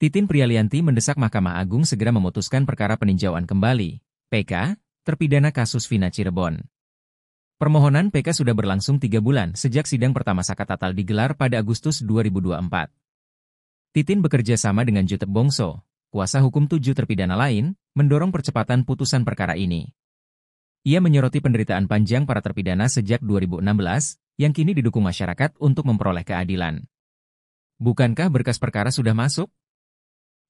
Titin Prialianti mendesak Mahkamah Agung segera memutuskan perkara peninjauan kembali, PK, terpidana kasus Vina Cirebon. Permohonan PK sudah berlangsung tiga bulan sejak sidang pertama saka Tatal digelar pada Agustus 2024. Titin bekerja sama dengan Jutep Bongso, kuasa hukum tujuh terpidana lain, mendorong percepatan putusan perkara ini. Ia menyoroti penderitaan panjang para terpidana sejak 2016, yang kini didukung masyarakat untuk memperoleh keadilan. Bukankah berkas perkara sudah masuk?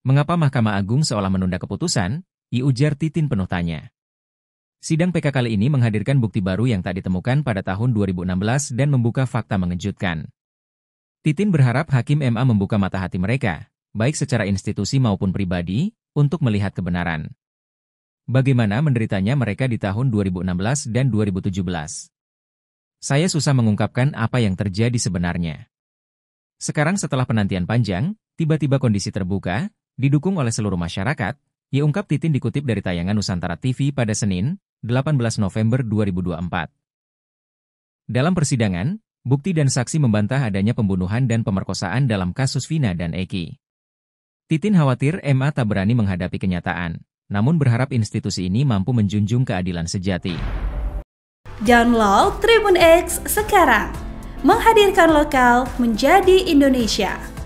Mengapa Mahkamah Agung seolah menunda keputusan? ujar Titin penuh tanya. Sidang PK kali ini menghadirkan bukti baru yang tak ditemukan pada tahun 2016 dan membuka fakta mengejutkan. Titin berharap Hakim MA membuka mata hati mereka, baik secara institusi maupun pribadi, untuk melihat kebenaran. Bagaimana menderitanya mereka di tahun 2016 dan 2017? Saya susah mengungkapkan apa yang terjadi sebenarnya. Sekarang setelah penantian panjang, tiba-tiba kondisi terbuka, didukung oleh seluruh masyarakat, ia ungkap Titin dikutip dari tayangan Nusantara TV pada Senin, 18 November 2024. Dalam persidangan, bukti dan saksi membantah adanya pembunuhan dan pemerkosaan dalam kasus Vina dan Eki. Titin khawatir MA tak berani menghadapi kenyataan, namun berharap institusi ini mampu menjunjung keadilan sejati. Download Tribun X sekarang, menghadirkan lokal menjadi Indonesia.